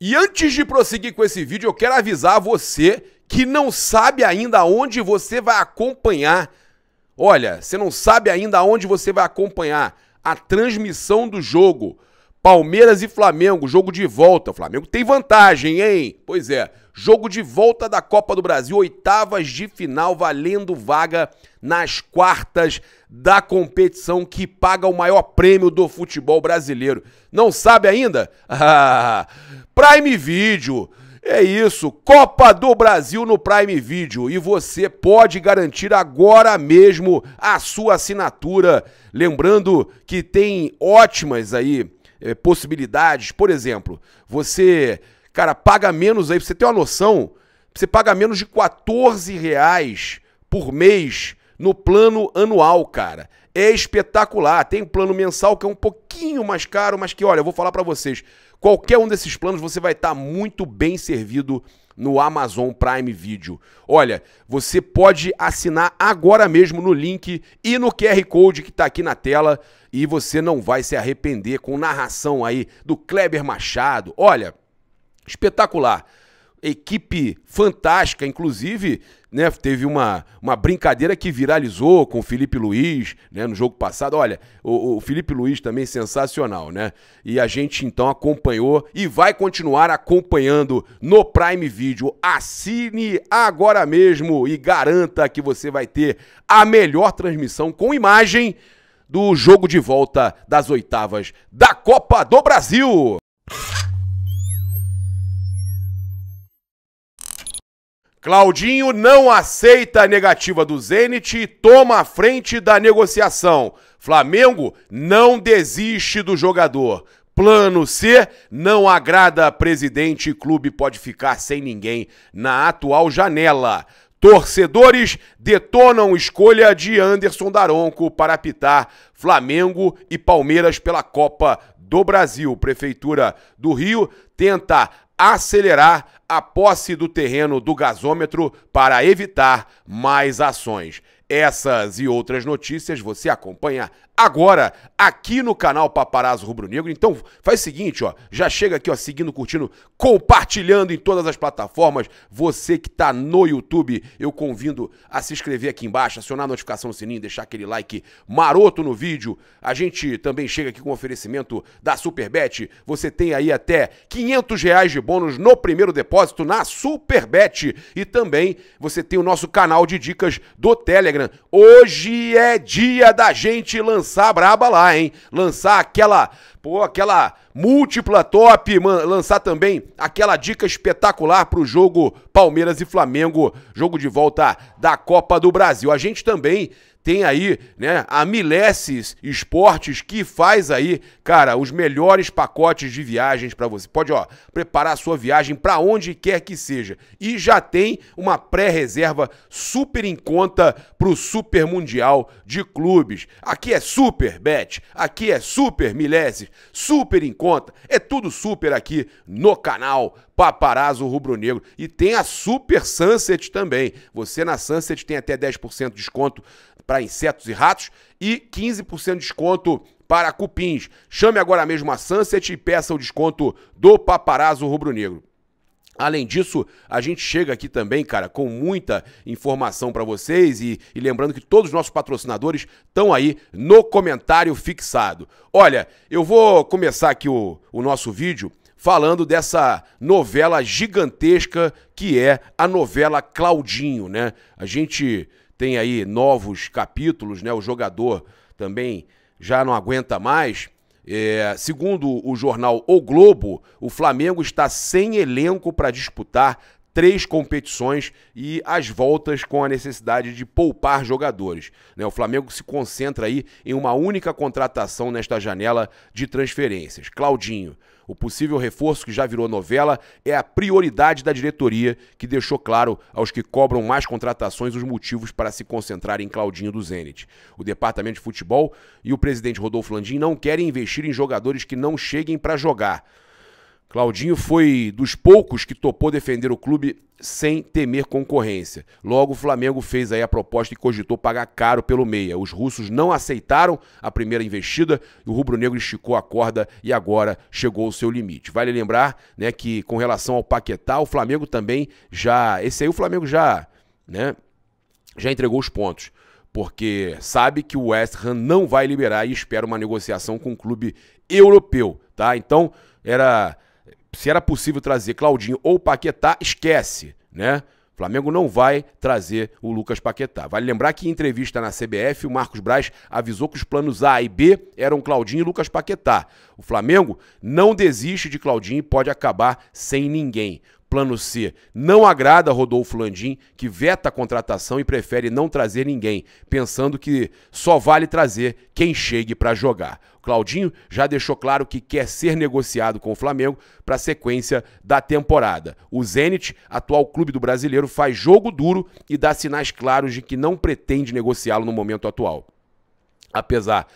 E antes de prosseguir com esse vídeo, eu quero avisar você que não sabe ainda onde você vai acompanhar. Olha, você não sabe ainda onde você vai acompanhar a transmissão do jogo. Palmeiras e Flamengo, jogo de volta. O Flamengo tem vantagem, hein? Pois é. Jogo de volta da Copa do Brasil, oitavas de final, valendo vaga nas quartas da competição que paga o maior prêmio do futebol brasileiro. Não sabe ainda? Prime Video. É isso, Copa do Brasil no Prime Video e você pode garantir agora mesmo a sua assinatura. Lembrando que tem ótimas aí eh, possibilidades, por exemplo, você Cara, paga menos aí, pra você ter uma noção, você paga menos de 14 reais por mês no plano anual, cara. É espetacular. Tem um plano mensal que é um pouquinho mais caro, mas que, olha, eu vou falar para vocês, qualquer um desses planos você vai estar tá muito bem servido no Amazon Prime Video. Olha, você pode assinar agora mesmo no link e no QR Code que está aqui na tela e você não vai se arrepender com narração aí do Kleber Machado. Olha, espetacular. Equipe fantástica, inclusive, né, teve uma, uma brincadeira que viralizou com o Felipe Luiz, né, no jogo passado. Olha, o, o Felipe Luiz também sensacional, né? E a gente então acompanhou e vai continuar acompanhando no Prime Video. Assine agora mesmo e garanta que você vai ter a melhor transmissão com imagem do jogo de volta das oitavas da Copa do Brasil. Claudinho não aceita a negativa do Zenit e toma a frente da negociação. Flamengo não desiste do jogador. Plano C não agrada presidente e clube pode ficar sem ninguém na atual janela. Torcedores detonam escolha de Anderson Daronco para apitar Flamengo e Palmeiras pela Copa do Brasil. Prefeitura do Rio tenta acelerar a posse do terreno do gasômetro para evitar mais ações. Essas e outras notícias você acompanha agora aqui no canal Paparazzo Rubro Negro. Então faz o seguinte, ó, já chega aqui, ó, seguindo, curtindo, compartilhando em todas as plataformas. Você que está no YouTube, eu convido a se inscrever aqui embaixo, acionar a notificação no sininho, deixar aquele like maroto no vídeo. A gente também chega aqui com oferecimento da Superbet. Você tem aí até 500 reais de bônus no primeiro depósito na Superbet e também você tem o nosso canal de dicas do Telegram Instagram. Hoje é dia da gente lançar braba lá, hein? Lançar aquela Pô, aquela múltipla top, man, lançar também aquela dica espetacular para o jogo Palmeiras e Flamengo, jogo de volta da Copa do Brasil. A gente também tem aí, né, a Milesses Esportes que faz aí, cara, os melhores pacotes de viagens para você. Pode, ó, preparar a sua viagem para onde quer que seja. E já tem uma pré-reserva super em conta pro Super Mundial de Clubes. Aqui é Super Bet, aqui é Super Milesses super em conta. É tudo super aqui no canal Paparazzo Rubro Negro. E tem a Super Sunset também. Você na Sunset tem até 10% de desconto para insetos e ratos e 15% de desconto para cupins. Chame agora mesmo a Sunset e peça o desconto do Paparazzo Rubro Negro. Além disso, a gente chega aqui também, cara, com muita informação para vocês e, e, lembrando que todos os nossos patrocinadores estão aí no comentário fixado. Olha, eu vou começar aqui o, o nosso vídeo falando dessa novela gigantesca que é a novela Claudinho, né? A gente tem aí novos capítulos, né? O jogador também já não aguenta mais é, segundo o jornal O Globo, o Flamengo está sem elenco para disputar três competições e as voltas com a necessidade de poupar jogadores. Né? O Flamengo se concentra aí em uma única contratação nesta janela de transferências. Claudinho, o possível reforço que já virou novela é a prioridade da diretoria, que deixou claro aos que cobram mais contratações os motivos para se concentrar em Claudinho do Zenit. O departamento de futebol e o presidente Rodolfo Landim não querem investir em jogadores que não cheguem para jogar. Claudinho foi dos poucos que topou defender o clube sem temer concorrência. Logo, o Flamengo fez aí a proposta e cogitou pagar caro pelo meia. Os russos não aceitaram a primeira investida e o rubro-negro esticou a corda e agora chegou ao seu limite. Vale lembrar né, que com relação ao Paquetá, o Flamengo também já... Esse aí o Flamengo já, né, já entregou os pontos porque sabe que o West Ham não vai liberar e espera uma negociação com o clube europeu, tá? Então, era se era possível trazer Claudinho ou Paquetá, esquece, né? O Flamengo não vai trazer o Lucas Paquetá. Vale lembrar que em entrevista na CBF, o Marcos Braz avisou que os planos A e B eram Claudinho e Lucas Paquetá. O Flamengo não desiste de Claudinho e pode acabar sem ninguém plano C não agrada Rodolfo Landim, que veta a contratação e prefere não trazer ninguém, pensando que só vale trazer quem chegue para jogar. Claudinho já deixou claro que quer ser negociado com o Flamengo para a sequência da temporada. O Zenit, atual clube do brasileiro, faz jogo duro e dá sinais claros de que não pretende negociá-lo no momento atual. Apesar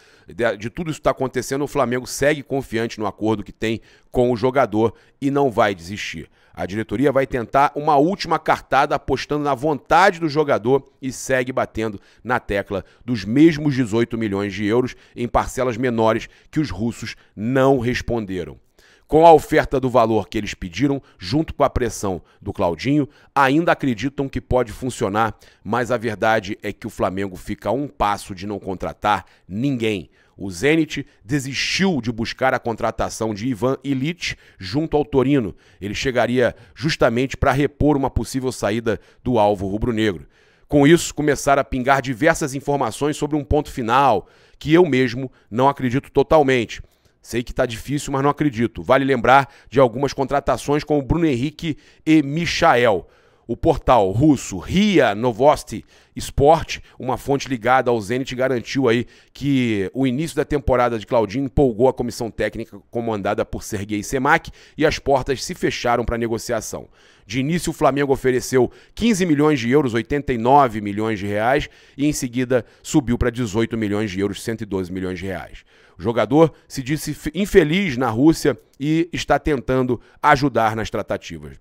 de, tudo isso que está acontecendo, o Flamengo segue confiante no acordo que tem com o jogador e não vai desistir. A diretoria vai tentar uma última cartada apostando na vontade do jogador e segue batendo na tecla dos mesmos 18 milhões de euros em parcelas menores que os russos não responderam. Com a oferta do valor que eles pediram, junto com a pressão do Claudinho, ainda acreditam que pode funcionar, mas a verdade é que o Flamengo fica a um passo de não contratar ninguém. O Zenit desistiu de buscar a contratação de Ivan Illich junto ao Torino. Ele chegaria justamente para repor uma possível saída do alvo rubro-negro. Com isso, começaram a pingar diversas informações sobre um ponto final, que eu mesmo não acredito totalmente. Sei que está difícil, mas não acredito. Vale lembrar de algumas contratações com o Bruno Henrique e Michael. O portal russo RIA Novosti Sport, uma fonte ligada ao Zenit, garantiu aí que o início da temporada de Claudinho empolgou a comissão técnica comandada por Sergei Semak e as portas se fecharam para a negociação. De início, o Flamengo ofereceu 15 milhões de euros, 89 milhões de reais, e em seguida subiu para 18 milhões de euros, 112 milhões de reais. O jogador se disse infeliz na Rússia e está tentando ajudar nas tratativas.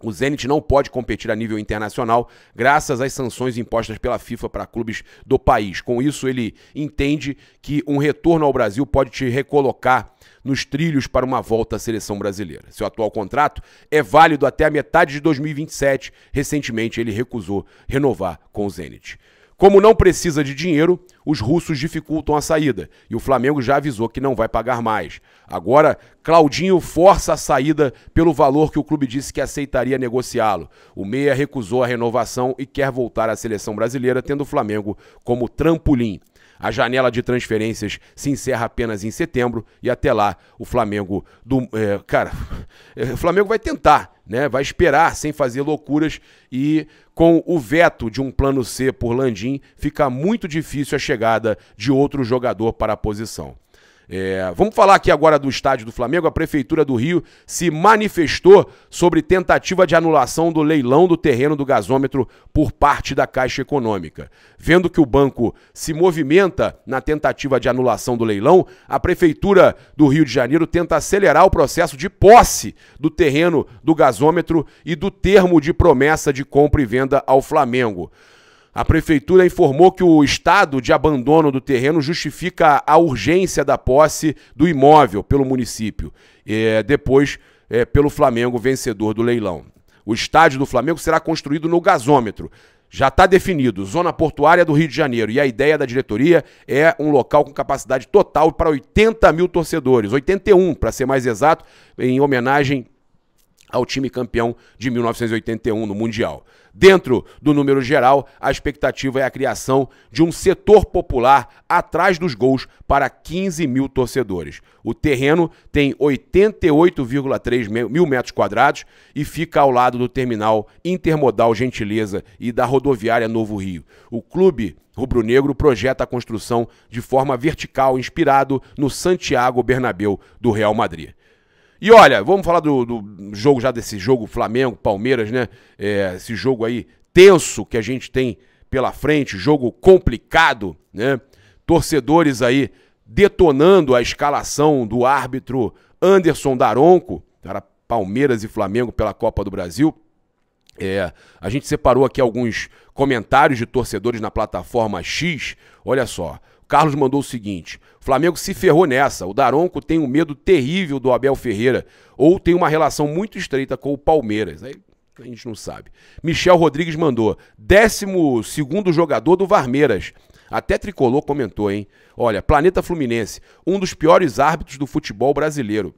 O Zenit não pode competir a nível internacional graças às sanções impostas pela FIFA para clubes do país. Com isso, ele entende que um retorno ao Brasil pode te recolocar nos trilhos para uma volta à seleção brasileira. Seu atual contrato é válido até a metade de 2027. Recentemente, ele recusou renovar com o Zenit. Como não precisa de dinheiro, os russos dificultam a saída e o Flamengo já avisou que não vai pagar mais. Agora, Claudinho força a saída pelo valor que o clube disse que aceitaria negociá-lo. O Meia recusou a renovação e quer voltar à seleção brasileira, tendo o Flamengo como trampolim. A janela de transferências se encerra apenas em setembro e até lá o Flamengo do é, cara, é, o Flamengo vai tentar, né? Vai esperar sem fazer loucuras e com o veto de um plano C por Landim, fica muito difícil a chegada de outro jogador para a posição. É, vamos falar aqui agora do estádio do Flamengo. A Prefeitura do Rio se manifestou sobre tentativa de anulação do leilão do terreno do gasômetro por parte da Caixa Econômica. Vendo que o banco se movimenta na tentativa de anulação do leilão, a Prefeitura do Rio de Janeiro tenta acelerar o processo de posse do terreno do gasômetro e do termo de promessa de compra e venda ao Flamengo. A prefeitura informou que o estado de abandono do terreno justifica a urgência da posse do imóvel pelo município, é, depois é, pelo Flamengo vencedor do leilão. O estádio do Flamengo será construído no gasômetro. Já está definido, zona portuária do Rio de Janeiro. E a ideia da diretoria é um local com capacidade total para 80 mil torcedores, 81 para ser mais exato, em homenagem ao time campeão de 1981 no Mundial. Dentro do número geral, a expectativa é a criação de um setor popular atrás dos gols para 15 mil torcedores. O terreno tem 88,3 mil metros quadrados e fica ao lado do terminal intermodal Gentileza e da rodoviária Novo Rio. O clube rubro-negro projeta a construção de forma vertical, inspirado no Santiago Bernabéu do Real Madrid. E olha, vamos falar do, do jogo já desse jogo Flamengo, Palmeiras, né? É, esse jogo aí tenso que a gente tem pela frente, jogo complicado, né? Torcedores aí detonando a escalação do árbitro Anderson Daronco para Palmeiras e Flamengo pela Copa do Brasil. É, a gente separou aqui alguns comentários de torcedores na plataforma X. Olha só, Carlos mandou o seguinte: Flamengo se ferrou nessa. O Daronco tem um medo terrível do Abel Ferreira ou tem uma relação muito estreita com o Palmeiras. Aí a gente não sabe. Michel Rodrigues mandou: 12 jogador do Varmeiras. Até Tricolor comentou, hein? Olha, Planeta Fluminense, um dos piores árbitros do futebol brasileiro.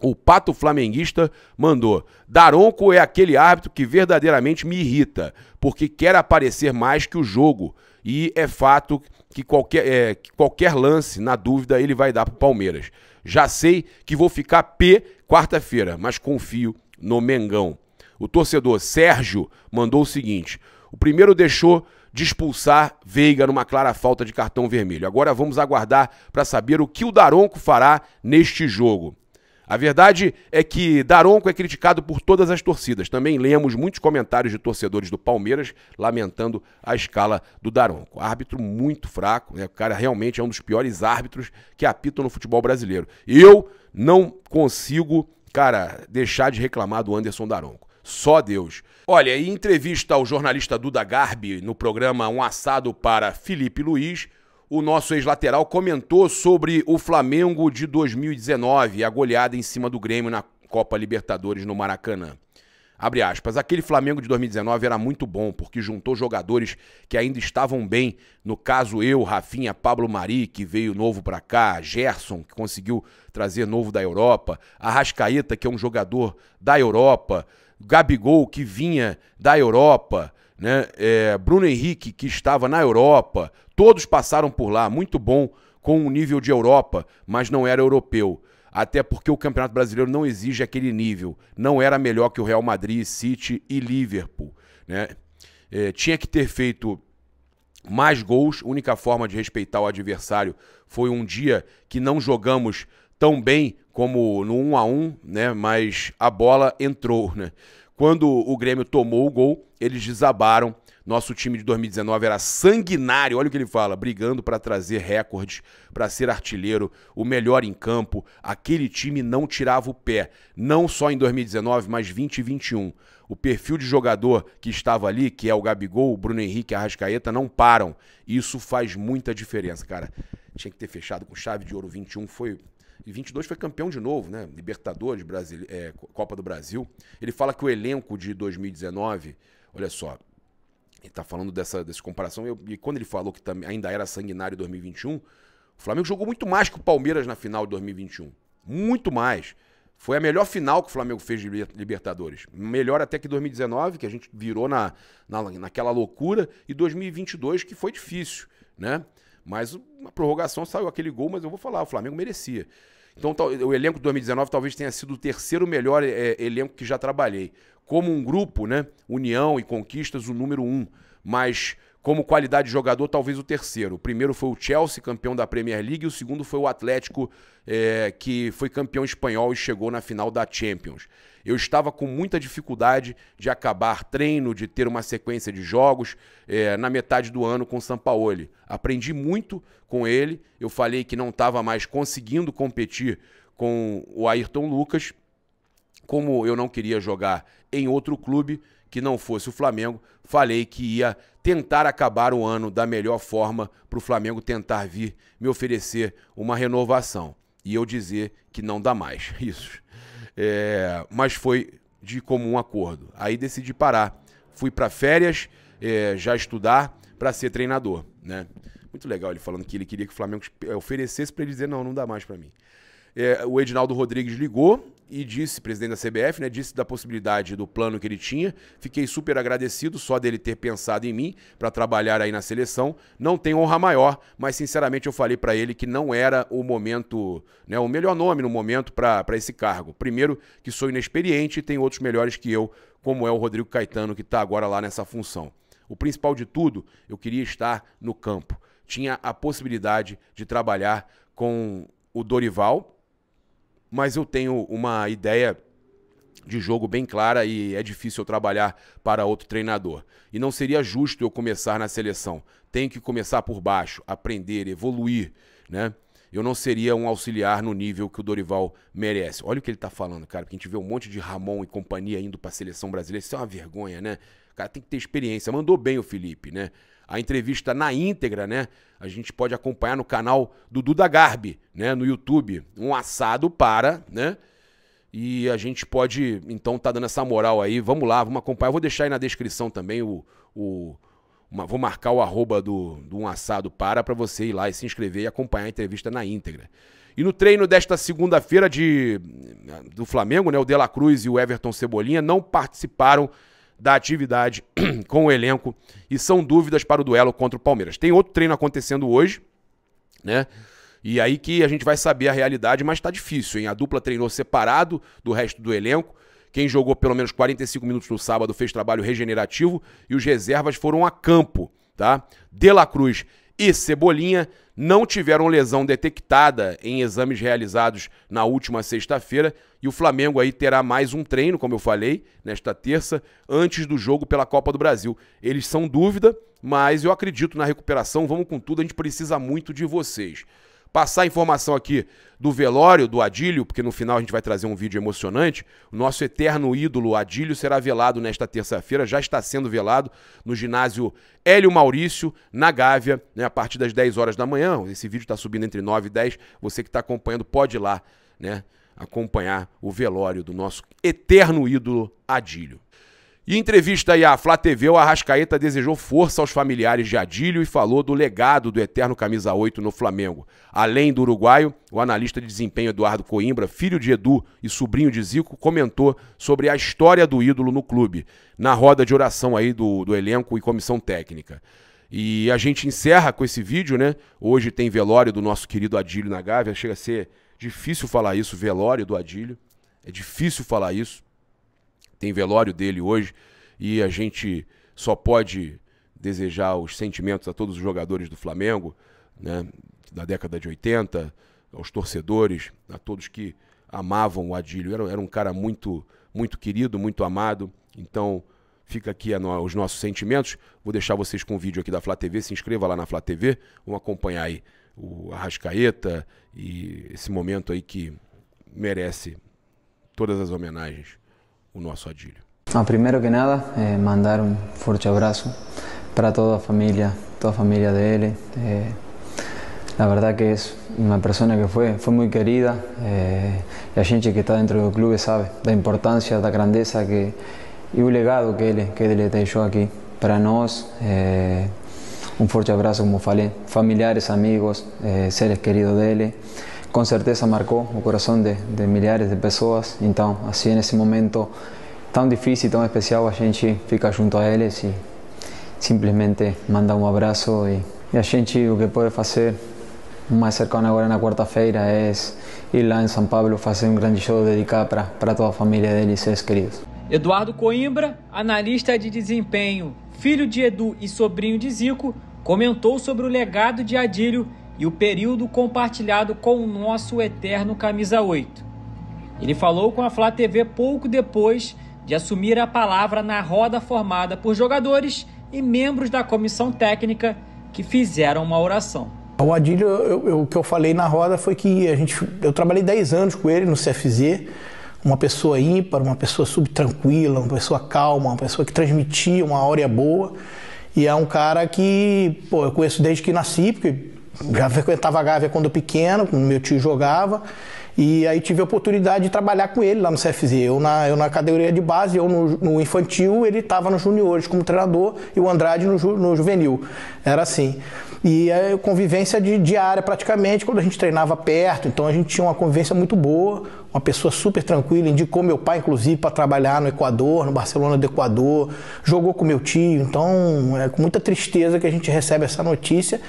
O Pato Flamenguista mandou: Daronco é aquele árbitro que verdadeiramente me irrita porque quer aparecer mais que o jogo. E é fato que qualquer, é, que qualquer lance, na dúvida, ele vai dar para o Palmeiras. Já sei que vou ficar P quarta-feira, mas confio no Mengão. O torcedor Sérgio mandou o seguinte: o primeiro deixou de expulsar Veiga numa clara falta de cartão vermelho. Agora vamos aguardar para saber o que o Daronco fará neste jogo. A verdade é que Daronco é criticado por todas as torcidas. Também lemos muitos comentários de torcedores do Palmeiras lamentando a escala do Daronco. Árbitro muito fraco, né? o cara realmente é um dos piores árbitros que apitam no futebol brasileiro. Eu não consigo, cara, deixar de reclamar do Anderson Daronco. Só Deus. Olha, em entrevista ao jornalista Duda Garbi no programa Um Assado para Felipe Luiz, o nosso ex-lateral comentou sobre o Flamengo de 2019, a goleada em cima do Grêmio na Copa Libertadores no Maracanã. Abre aspas, aquele Flamengo de 2019 era muito bom, porque juntou jogadores que ainda estavam bem. No caso, eu, Rafinha, Pablo Mari, que veio novo para cá, Gerson, que conseguiu trazer novo da Europa, Arrascaeta, que é um jogador da Europa, Gabigol, que vinha da Europa, né? É, Bruno Henrique, que estava na Europa, todos passaram por lá, muito bom com o um nível de Europa, mas não era europeu. Até porque o Campeonato Brasileiro não exige aquele nível. Não era melhor que o Real Madrid, City e Liverpool. Né? É, tinha que ter feito mais gols. Única forma de respeitar o adversário foi um dia que não jogamos tão bem como no 1 a 1, né? Mas a bola entrou, né? Quando o Grêmio tomou o gol, eles desabaram. Nosso time de 2019 era sanguinário, olha o que ele fala, brigando para trazer recordes, para ser artilheiro, o melhor em campo. Aquele time não tirava o pé, não só em 2019, mas 2021. O perfil de jogador que estava ali, que é o Gabigol, o Bruno Henrique, a Rascaeta, não param. Isso faz muita diferença, cara. Tinha que ter fechado com chave de ouro 21, foi e 22 foi campeão de novo, né? Libertadores, Brasil, é, Copa do Brasil. Ele fala que o elenco de 2019, olha só, ele tá falando dessa, dessa comparação, eu, e quando ele falou que também ainda era sanguinário 2021, o Flamengo jogou muito mais que o Palmeiras na final de 2021. Muito mais. Foi a melhor final que o Flamengo fez de Libertadores. Melhor até que 2019, que a gente virou na, na, naquela loucura, e 2022, que foi difícil, né? Mas uma prorrogação saiu aquele gol, mas eu vou falar, o Flamengo merecia. Então o elenco de 2019 talvez tenha sido o terceiro melhor é, é, elenco que já trabalhei. Como um grupo, né? União e Conquistas, o número um. Mas como qualidade de jogador, talvez o terceiro. O primeiro foi o Chelsea, campeão da Premier League, e o segundo foi o Atlético, é, que foi campeão espanhol e chegou na final da Champions. Eu estava com muita dificuldade de acabar treino, de ter uma sequência de jogos é, na metade do ano com o Sampaoli. Aprendi muito com ele. Eu falei que não estava mais conseguindo competir com o Ayrton Lucas. Como eu não queria jogar em outro clube, que não fosse o Flamengo, falei que ia tentar acabar o ano da melhor forma para o Flamengo tentar vir me oferecer uma renovação. E eu dizer que não dá mais. Isso. É, mas foi de comum acordo. Aí decidi parar. Fui para férias, é, já estudar para ser treinador, né? Muito legal ele falando que ele queria que o Flamengo é, oferecesse para ele dizer não, não dá mais para mim. É, o Edinaldo Rodrigues ligou e disse, presidente da CBF, né, disse da possibilidade do plano que ele tinha. Fiquei super agradecido só dele ter pensado em mim para trabalhar aí na seleção. Não tem honra maior, mas sinceramente eu falei para ele que não era o momento, né, o melhor nome no momento para esse cargo. Primeiro, que sou inexperiente e tem outros melhores que eu, como é o Rodrigo Caetano, que está agora lá nessa função. O principal de tudo, eu queria estar no campo. Tinha a possibilidade de trabalhar com o Dorival, mas eu tenho uma ideia de jogo bem clara e é difícil eu trabalhar para outro treinador. E não seria justo eu começar na seleção. Tenho que começar por baixo, aprender, evoluir, né? Eu não seria um auxiliar no nível que o Dorival merece. Olha o que ele está falando, cara, porque a gente vê um monte de Ramon e companhia indo para a seleção brasileira. Isso é uma vergonha, né? O cara tem que ter experiência. Mandou bem o Felipe, né? a entrevista na íntegra, né? A gente pode acompanhar no canal do Duda Garbi, né? No YouTube. Um assado para, né? E a gente pode, então, tá dando essa moral aí. Vamos lá, vamos acompanhar. Eu vou deixar aí na descrição também o. o uma, vou marcar o arroba do, do Um Assado Para para você ir lá e se inscrever e acompanhar a entrevista na íntegra. E no treino desta segunda-feira de do Flamengo, né, o De La Cruz e o Everton Cebolinha não participaram da atividade com o elenco e são dúvidas para o duelo contra o Palmeiras. Tem outro treino acontecendo hoje, né? E aí que a gente vai saber a realidade, mas tá difícil, hein? A dupla treinou separado do resto do elenco. Quem jogou pelo menos 45 minutos no sábado fez trabalho regenerativo e os reservas foram a campo, tá? De La Cruz e Cebolinha não tiveram lesão detectada em exames realizados na última sexta-feira e o Flamengo aí terá mais um treino, como eu falei, nesta terça, antes do jogo pela Copa do Brasil. Eles são dúvida, mas eu acredito na recuperação, vamos com tudo, a gente precisa muito de vocês. Passar a informação aqui do velório do Adílio, porque no final a gente vai trazer um vídeo emocionante. O nosso eterno ídolo Adílio será velado nesta terça-feira, já está sendo velado no ginásio Hélio Maurício, na Gávea, né, a partir das 10 horas da manhã. Esse vídeo está subindo entre 9 e 10. Você que está acompanhando pode ir lá né, acompanhar o velório do nosso eterno ídolo Adílio. E em entrevista aí à Flá TV, o Arrascaeta desejou força aos familiares de Adílio e falou do legado do eterno camisa 8 no Flamengo. Além do uruguaio, o analista de desempenho Eduardo Coimbra, filho de Edu e sobrinho de Zico, comentou sobre a história do ídolo no clube, na roda de oração aí do, do elenco e comissão técnica. E a gente encerra com esse vídeo, né? Hoje tem velório do nosso querido Adílio na Gávea. Chega a ser difícil falar isso, velório do Adílio. É difícil falar isso tem velório dele hoje e a gente só pode desejar os sentimentos a todos os jogadores do Flamengo, né, da década de 80, aos torcedores, a todos que amavam o Adílio. Era, era um cara muito, muito querido, muito amado. Então, fica aqui no, os nossos sentimentos. Vou deixar vocês com o vídeo aqui da Flá TV. Se inscreva lá na Flá TV. Vamos acompanhar aí o Arrascaeta e esse momento aí que merece todas as homenagens. a su primero que nada, eh, mandar un fuerte abrazo para toda la familia toda familia de él eh, la verdad que es una persona que fue, fue muy querida. la eh, gente que está dentro del club sabe la importancia, la grandeza que, y un legado que él, que él dejó aquí. Para nosotros, un fuerte abrazo, como falei, familiares, amigos, seres queridos de él. com certeza marcou o coração de, de milhares de pessoas. Então, assim, nesse momento tão difícil, tão especial, a gente fica junto a eles e simplesmente manda um abraço. E, e a gente, o que pode fazer mais cercano agora na quarta-feira é ir lá em São Paulo fazer um grande show dedicado para toda a família deles e seus queridos. Eduardo Coimbra, analista de desempenho, filho de Edu e sobrinho de Zico, comentou sobre o legado de Adílio e o período compartilhado com o nosso eterno camisa 8. Ele falou com a Flá TV pouco depois de assumir a palavra na roda formada por jogadores e membros da comissão técnica que fizeram uma oração. O Adílio, eu, eu, o que eu falei na roda foi que a gente, eu trabalhei 10 anos com ele no CFZ, uma pessoa ímpar, uma pessoa subtranquila, uma pessoa calma, uma pessoa que transmitia uma áurea boa. E é um cara que pô, eu conheço desde que nasci, porque já frequentava a Gávea quando pequeno, meu tio jogava, e aí tive a oportunidade de trabalhar com ele lá no CFZ. Eu na, eu na categoria de base, eu no, no infantil, ele estava nos juniores como treinador e o Andrade no, no juvenil. Era assim. E a convivência de, diária praticamente, quando a gente treinava perto, então a gente tinha uma convivência muito boa, uma pessoa super tranquila, indicou meu pai, inclusive, para trabalhar no Equador, no Barcelona do Equador, jogou com meu tio, então é com muita tristeza que a gente recebe essa notícia.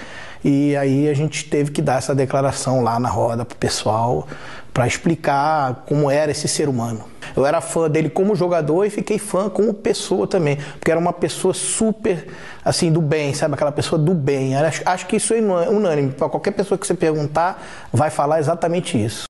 E aí a gente teve que dar essa declaração lá na roda pro pessoal para explicar como era esse ser humano. Eu era fã dele como jogador e fiquei fã como pessoa também, porque era uma pessoa super assim do bem, sabe aquela pessoa do bem. Acho, acho que isso é unânime para qualquer pessoa que você perguntar vai falar exatamente isso.